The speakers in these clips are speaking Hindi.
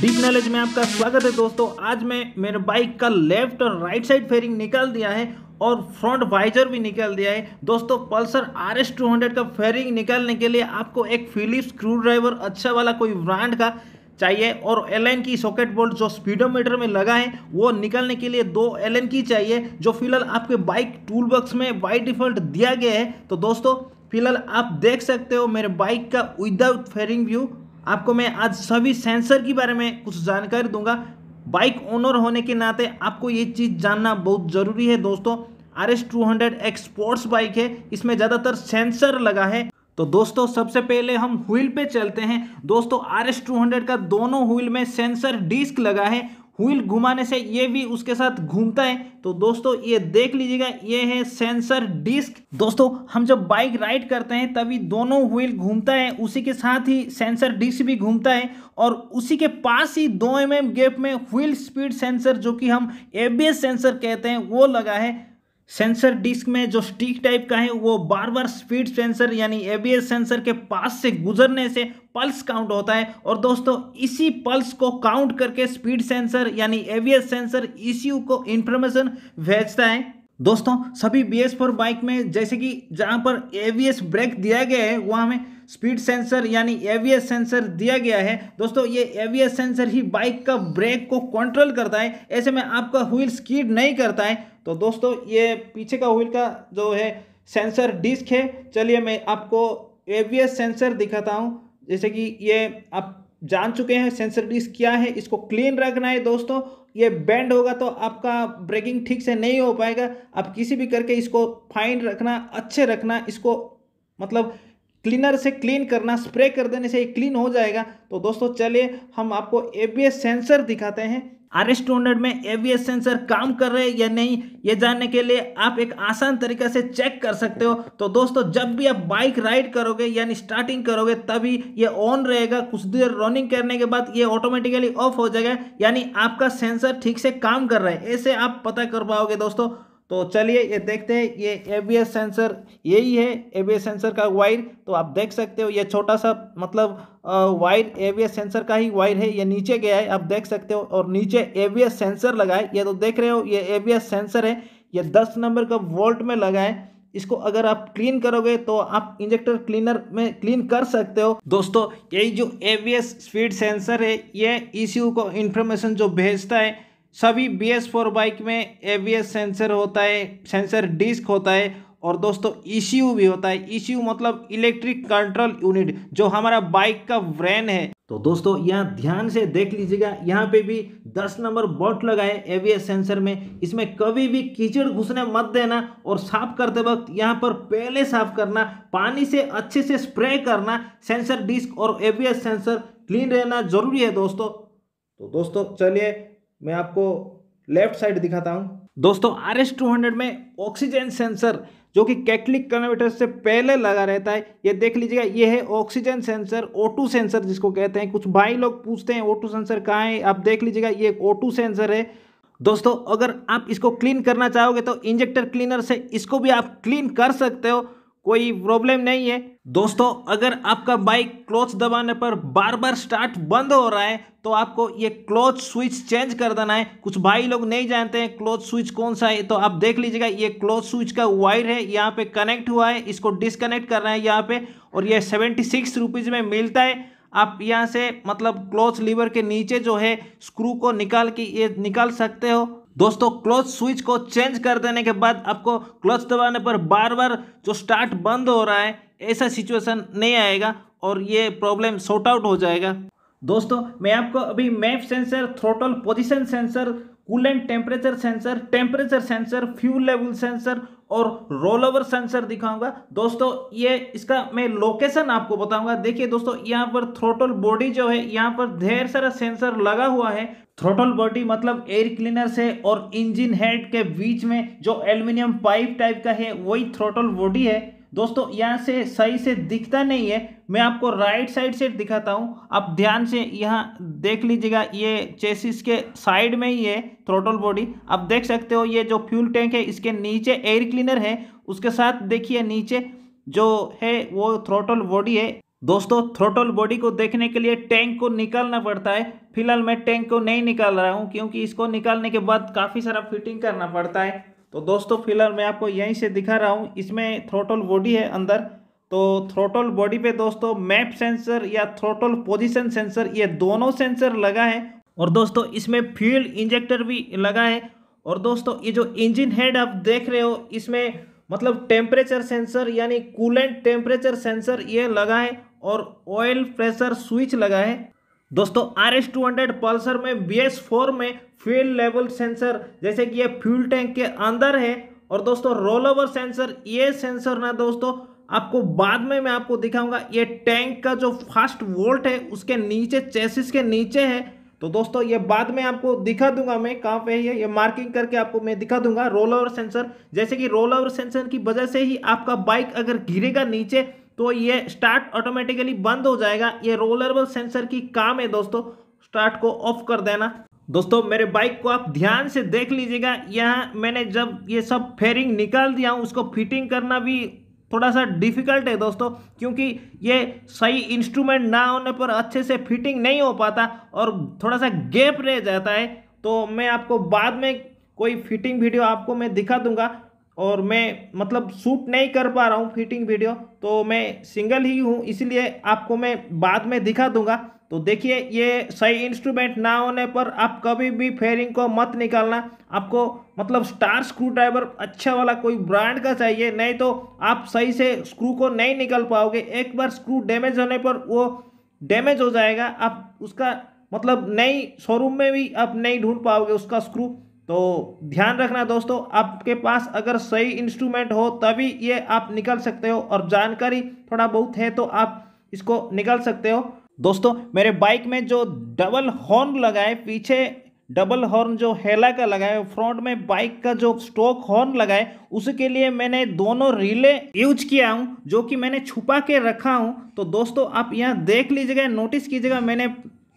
डीप नॉलेज में आपका स्वागत है दोस्तों आज मैं मेरे बाइक का लेफ्ट और राइट साइड फेयरिंग निकाल दिया है और फ्रंट वाइजर भी निकाल दिया है दोस्तों पल्सर आर एस टू हंड्रेड का फेयरिंग निकालने के लिए आपको एक फिलिप स्क्रू ड्राइवर अच्छा वाला कोई ब्रांड का चाहिए और एल की सॉकेट बोल्ट जो स्पीडोमीटर में लगा है वो निकालने के लिए दो एल की चाहिए जो फिलहाल आपके बाइक टूल बॉक्स में बाई डिफॉल्ट दिया गया है तो दोस्तों फिलहाल आप देख सकते हो मेरे बाइक का विदाउट फेयरिंग व्यू आपको मैं आज सभी सेंसर के बारे में कुछ जानकारी दूंगा बाइक ओनर होने के नाते आपको ये चीज़ जानना बहुत ज़रूरी है दोस्तों आर एस टू हंड्रेड एक स्पोर्ट्स बाइक है इसमें ज़्यादातर सेंसर लगा है तो दोस्तों सबसे पहले हम व्हील पे चलते हैं दोस्तों आर एस टू हंड्रेड का दोनों व्हील में सेंसर डिस्क लगा है व्हील घुमाने से ये भी उसके साथ घूमता है तो दोस्तों ये देख लीजिएगा ये है सेंसर डिस्क दोस्तों हम जब बाइक राइड करते हैं तभी दोनों व्हील घूमता है उसी के साथ ही सेंसर डिस्क भी घूमता है और उसी के पास ही दो एम एम गैप में व्हील स्पीड सेंसर जो कि हम ए सेंसर कहते हैं वो लगा है सेंसर डिस्क में जो स्टिक टाइप का है वो बार बार स्पीड सेंसर यानी एबीएस सेंसर के पास से गुजरने से पल्स काउंट होता है और दोस्तों इसी पल्स को काउंट करके स्पीड सेंसर यानी एबीएस सेंसर ईसीयू को इंफॉर्मेशन भेजता है दोस्तों सभी बी एस फोर बाइक में जैसे कि जहाँ पर एवीएस ब्रेक दिया गया है वहां में स्पीड सेंसर यानी एवीएस सेंसर दिया गया है दोस्तों ये एवीएस सेंसर ही बाइक का ब्रेक को कंट्रोल करता है ऐसे में आपका व्हील स्कीड नहीं करता है तो दोस्तों ये पीछे का व्हील का जो है सेंसर डिस्क है चलिए मैं आपको एवीएस सेंसर दिखाता हूँ जैसे कि ये आप जान चुके हैं सेंसर डिस्क क्या है इसको क्लीन रखना है दोस्तों ये बेंड होगा तो आपका ब्रेकिंग ठीक से नहीं हो पाएगा आप किसी भी करके इसको फाइन रखना अच्छे रखना इसको मतलब क्लीनर से क्लीन करना स्प्रे कर देने से ये क्लीन हो जाएगा तो दोस्तों चलिए हम आपको ए सेंसर दिखाते हैं आर एस में ए सेंसर काम कर रहे हैं या नहीं ये जानने के लिए आप एक आसान तरीका से चेक कर सकते हो तो दोस्तों जब भी आप बाइक राइड करोगे यानी स्टार्टिंग करोगे तभी ये ऑन रहेगा कुछ देर रनिंग करने के बाद ये ऑटोमेटिकली ऑफ हो जाएगा यानी आपका सेंसर ठीक से काम कर रहा है ऐसे आप पता कर पाओगे दोस्तों तो चलिए ये देखते हैं ये एबीएस सेंसर यही है एबीएस सेंसर का वायर तो आप देख सकते हो ये छोटा सा मतलब वायर एबीएस सेंसर का ही वायर है ये नीचे गया है आप देख सकते हो और नीचे एबीएस सेंसर लगा है ये तो देख रहे हो ये एबीएस सेंसर है ये दस नंबर का वोल्ट में लगा है इसको अगर आप क्लीन करोगे तो आप इंजेक्टर क्लीनर में क्लीन कर सकते हो दोस्तों यही जो एबीएस स्पीड सेंसर है ये ई e को इन्फॉर्मेशन जो भेजता है सभी बी एस फोर बाइक में ए बी एस सेंसर होता है सेंसर डिस्क होता है और दोस्तों ई e भी होता है ई e मतलब इलेक्ट्रिक कंट्रोल यूनिट जो हमारा बाइक का ब्रेन है तो दोस्तों यहाँ ध्यान से देख लीजिएगा यहाँ पे भी 10 नंबर बॉट लगाए एवीएस सेंसर में इसमें कभी भी कीचड़ घुसने मत देना और साफ करते वक्त यहाँ पर पहले साफ करना पानी से अच्छे से स्प्रे करना सेंसर डिस्क और एवीएस सेंसर क्लीन रहना जरूरी है दोस्तों तो दोस्तों चलिए मैं आपको लेफ्ट साइड दिखाता हूँ दोस्तों आर एस टू हंड्रेड में ऑक्सीजन सेंसर जो कि कैटलिक कन्वर्टर से पहले लगा रहता है ये देख लीजिएगा ये है ऑक्सीजन सेंसर ओ सेंसर जिसको कहते हैं कुछ भाई लोग पूछते हैं ओ सेंसर कहाँ है आप देख लीजिएगा ये ओ सेंसर है दोस्तों अगर आप इसको क्लीन करना चाहोगे तो इंजेक्टर क्लीनर से इसको भी आप क्लीन कर सकते हो कोई प्रॉब्लम नहीं है दोस्तों अगर आपका बाइक क्लोच दबाने पर बार बार स्टार्ट बंद हो रहा है तो आपको ये क्लोच स्विच चेंज कर देना है कुछ भाई लोग नहीं जानते हैं क्लोच स्विच कौन सा है तो आप देख लीजिएगा ये क्लोच स्विच का वायर है यहाँ पे कनेक्ट हुआ है इसको डिसकनेक्ट करना है यहाँ पे और ये सेवेंटी सिक्स रुपीज़ में मिलता है आप यहाँ से मतलब क्लोच लीवर के नीचे जो है स्क्रू को निकाल के ये निकाल सकते हो दोस्तों क्लोज स्विच को चेंज कर देने के बाद आपको क्लोज दबाने पर बार बार जो स्टार्ट बंद हो रहा है ऐसा सिचुएशन नहीं आएगा और ये प्रॉब्लम सॉर्ट आउट हो जाएगा दोस्तों मैं आपको अभी map sensor throttle position sensor coolant temperature sensor temperature sensor fuel level sensor और रोल ओवर सेंसर दिखाऊंगा दोस्तों ये इसका मैं लोकेशन आपको बताऊंगा देखिए दोस्तों यहाँ पर थ्रोटल बॉडी जो है यहाँ पर ढेर सारा सेंसर लगा हुआ है थ्रोटल बॉडी मतलब एयर क्लीनर से और इंजन हेड के बीच में जो एल्यूमिनियम पाइप टाइप का है वही थ्रोटल बॉडी है दोस्तों यहाँ से सही से दिखता नहीं है मैं आपको राइट साइड से दिखाता हूँ आप ध्यान से यहाँ देख लीजिएगा ये चेसिस के साइड में ही है थ्रोटल बॉडी आप देख सकते हो ये जो फ्यूल टैंक है इसके नीचे एयर क्लीनर है उसके साथ देखिए नीचे जो है वो थ्रोटल बॉडी है दोस्तों थ्रोटल बॉडी को देखने के लिए टैंक को निकालना पड़ता है फिलहाल मैं टैंक को नहीं निकाल रहा हूँ क्योंकि इसको निकालने के बाद काफ़ी सारा फिटिंग करना पड़ता है तो दोस्तों फिलहाल मैं आपको यहीं से दिखा रहा हूँ इसमें थ्रोटल बॉडी है अंदर तो थ्रोटल बॉडी पे दोस्तों मैप सेंसर या थ्रोटल पोजीशन सेंसर ये दोनों सेंसर लगा है और दोस्तों इसमें फ्यूल इंजेक्टर भी लगा है और दोस्तों ये जो इंजन हेड आप देख रहे हो इसमें मतलब टेम्परेचर सेंसर यानी कूलेंट टेम्परेचर सेंसर ये लगा है और ऑयल प्रेशर स्विच लगा है दोस्तों R S to hundred Pulsar में बी एस फोर में फ्यूल लेवल सेंसर जैसे कि ये फ्यूल टैंक के अंदर है और दोस्तों रोल ओवर सेंसर ये सेंसर ना दोस्तों आपको बाद में मैं आपको दिखाऊंगा ये टैंक का जो फास्ट वोल्ट है उसके नीचे चेसिस के नीचे है तो दोस्तों ये बाद में आपको दिखा दूंगा मैं कहाँ पे है ये मार्किंग करके आपको मैं दिखा दूंगा रोल ओवर सेंसर जैसे कि रोल ओवर सेंसर की वजह से ही आपका बाइक अगर गिरेगा नीचे तो ये स्टार्ट ऑटोमेटिकली बंद हो जाएगा ये रोलरबल सेंसर की काम है दोस्तों स्टार्ट को ऑफ कर देना दोस्तों मेरे बाइक को आप ध्यान से देख लीजिएगा यहाँ मैंने जब ये सब फेयरिंग निकाल दिया हूँ उसको फिटिंग करना भी थोड़ा सा डिफ़िकल्ट है दोस्तों क्योंकि ये सही इंस्ट्रूमेंट ना होने पर अच्छे से फिटिंग नहीं हो पाता और थोड़ा सा गैप रह जाता है तो मैं आपको बाद में कोई फिटिंग वीडियो आपको मैं दिखा दूंगा और मैं मतलब शूट नहीं कर पा रहा हूँ फिटिंग वीडियो तो मैं सिंगल ही हूँ इसलिए आपको मैं बाद में दिखा दूंगा तो देखिए ये सही इंस्ट्रूमेंट ना होने पर आप कभी भी फेयरिंग को मत निकालना आपको मतलब स्टार स्क्रू ड्राइवर अच्छा वाला कोई ब्रांड का चाहिए नहीं तो आप सही से स्क्रू को नहीं निकल पाओगे एक बार स्क्रू डैमेज होने पर वो डैमेज हो जाएगा आप उसका मतलब नई शोरूम में भी आप नहीं ढूंढ पाओगे उसका स्क्रू तो ध्यान रखना दोस्तों आपके पास अगर सही इंस्ट्रूमेंट हो तभी ये आप निकल सकते हो और जानकारी थोड़ा बहुत है तो आप इसको निकल सकते हो दोस्तों मेरे बाइक में जो डबल हॉर्न लगाए पीछे डबल हॉर्न जो हेला का लगाए फ्रंट में बाइक का जो स्टोक हॉर्न लगाए उसके लिए मैंने दोनों रिले यूज किया हूँ जो कि मैंने छुपा के रखा हूँ तो दोस्तों आप यहाँ देख लीजिएगा नोटिस कीजिएगा मैंने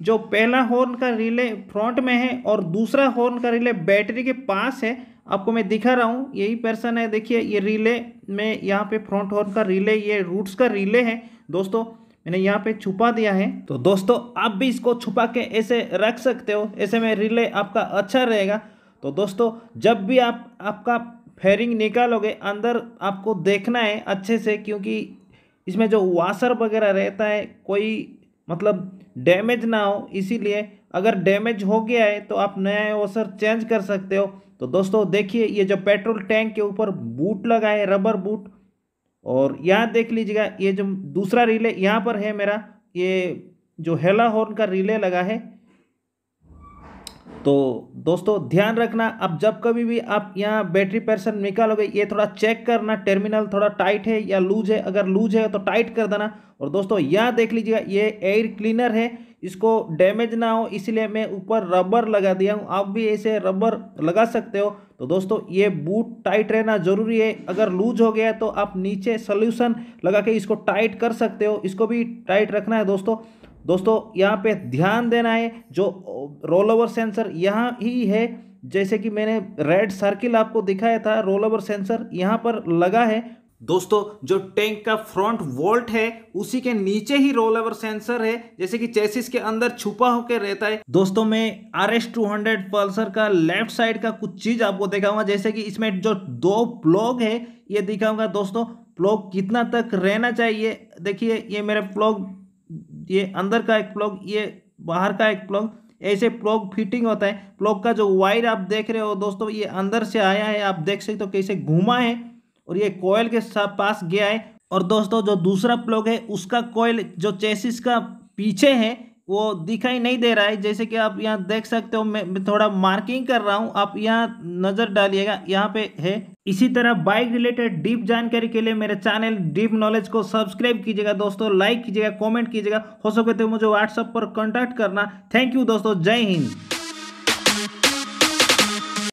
जो पहला हॉर्न का रिले फ्रंट में है और दूसरा हॉर्न का रिले बैटरी के पास है आपको मैं दिखा रहा हूँ यही पर्सन है देखिए ये रिले में यहाँ पे फ्रंट हॉर्न का रिले ये रूट्स का रिले है दोस्तों मैंने यहाँ पे छुपा दिया है तो दोस्तों आप भी इसको छुपा के ऐसे रख सकते हो ऐसे में रिले आपका अच्छा रहेगा तो दोस्तों जब भी आप आपका फेयरिंग निकालोगे अंदर आपको देखना है अच्छे से क्योंकि इसमें जो वाशर वगैरह रहता है कोई मतलब डैमेज ना हो इसीलिए अगर डैमेज हो गया है तो आप नया वॉशर चेंज कर सकते हो तो दोस्तों देखिए ये जो पेट्रोल टैंक के ऊपर बूट लगा है रबर बूट और यहाँ देख लीजिएगा ये जो दूसरा रिले यहाँ पर है मेरा ये जो हेला हॉर्न का रिले लगा है तो दोस्तों ध्यान रखना अब जब कभी भी आप यहाँ बैटरी पर्सन निकालोगे ये थोड़ा चेक करना टर्मिनल थोड़ा टाइट है या लूज है अगर लूज है तो टाइट कर देना और दोस्तों यहाँ देख लीजिएगा ये एयर क्लीनर है इसको डैमेज ना हो इसलिए मैं ऊपर रबर लगा दिया हूँ आप भी ऐसे रबर लगा सकते हो तो दोस्तों ये बूट टाइट रहना ज़रूरी है अगर लूज हो गया तो आप नीचे सोल्यूशन लगा के इसको टाइट कर सकते हो इसको भी टाइट रखना है दोस्तों दोस्तों यहाँ पे ध्यान देना है जो रोल ओवर सेंसर यहाँ ही है जैसे कि मैंने रेड सर्किल आपको दिखाया था रोल ओवर सेंसर यहाँ पर लगा है दोस्तों जो टैंक का फ्रंट वोल्ट है उसी के नीचे ही रोल ओवर सेंसर है जैसे कि चेसिस के अंदर छुपा होकर रहता है दोस्तों मैं R S to hundred Pulsar का लेफ्ट साइड का कुछ चीज आपको दिखाऊंगा जैसे कि इसमें जो दो प्लॉग है ये दिखाऊंगा दोस्तों प्लॉग कितना तक रहना चाहिए देखिए ये मेरे प्लॉग ये अंदर का एक प्लग ये बाहर का एक प्लग ऐसे प्लग फिटिंग होता है प्लग का जो वायर आप देख रहे हो दोस्तों ये अंदर से आया है आप देख सकते हो तो कैसे घूमा है और ये कोयल के पास गया है और दोस्तों जो दूसरा प्लग है उसका कोयल जो चेसिस का पीछे है वो दिखाई नहीं दे रहा है जैसे कि आप यहाँ देख सकते हो मैं थोड़ा मार्किंग कर रहा हूँ आप यहाँ नज़र डालिएगा यहाँ पे है इसी तरह बाइक रिलेटेड डीप जानकारी के लिए मेरे चैनल डीप नॉलेज को सब्सक्राइब कीजिएगा दोस्तों लाइक कीजिएगा कमेंट कीजिएगा हो सके तो मुझे व्हाट्सएप पर कॉन्टैक्ट करना थैंक यू दोस्तों जय हिंद